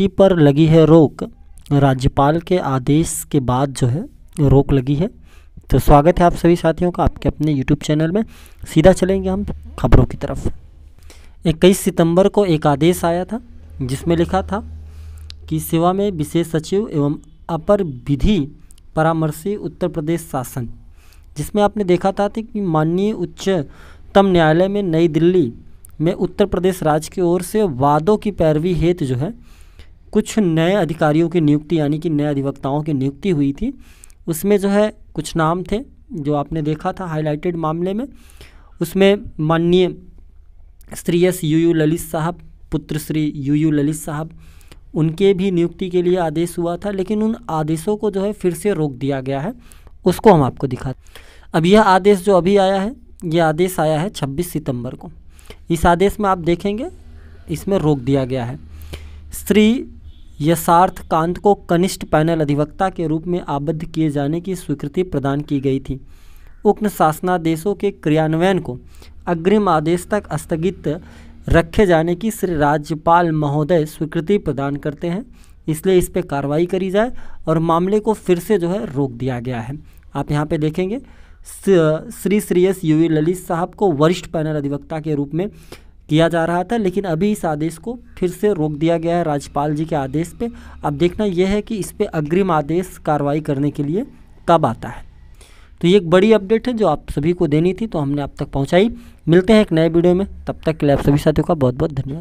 नियुक्ति पर लगी है रोक राज्यपाल के आदेश के बाद जो है रोक लगी है तो स्वागत है आप सभी साथियों का आपके अपने यूट्यूब चैनल में सीधा चलेंगे हम खबरों की तरफ इक्कीस सितंबर को एक आदेश आया था जिसमें लिखा था कि सेवा में विशेष सचिव एवं अपर विधि परामर्शी उत्तर प्रदेश शासन जिसमें आपने देखा था कि माननीय उच्चतम न्यायालय में नई दिल्ली में उत्तर प्रदेश राज्य की ओर से वादों की पैरवी हेतु जो है कुछ नए अधिकारियों की नियुक्ति यानी कि नए अधिवक्ताओं की नियुक्ति हुई थी उसमें जो है कुछ नाम थे जो आपने देखा था हाईलाइटेड मामले में उसमें माननीय Shri S U U Lalit साहब पुत्र श्री यू यू ललित साहब उनके भी नियुक्ति के लिए आदेश हुआ था लेकिन उन आदेशों को जो है फिर से रोक दिया गया है उसको हम आपको दिखा अब यह आदेश जो अभी आया है यह आदेश आया है 26 सितंबर को इस आदेश में आप देखेंगे इसमें रोक दिया गया है श्री यशार्थ कांत को कनिष्ठ पैनल अधिवक्ता के रूप में आबद्ध किए जाने की स्वीकृति प्रदान की गई थी उक्त शासनादेशों के क्रियान्वयन को अग्रिम आदेश तक स्थगित रखे जाने की श्री राज्यपाल महोदय स्वीकृति प्रदान करते हैं इसलिए इस पर कार्रवाई करी जाए और मामले को फिर से जो है रोक दिया गया है आप यहाँ पे देखेंगे श्री श्री एस यू ललित साहब को वरिष्ठ पैनल अधिवक्ता के रूप में किया जा रहा था लेकिन अभी इस आदेश को फिर से रोक दिया गया है राज्यपाल जी के आदेश पे अब देखना यह है कि इस पर अग्रिम आदेश कार्रवाई करने के लिए कब आता है तो ये एक बड़ी अपडेट है जो आप सभी को देनी थी तो हमने आप तक पहुँचाई मिलते हैं एक नए वीडियो में तब तक के लिए आप सभी साथियों का बहुत बहुत धन्यवाद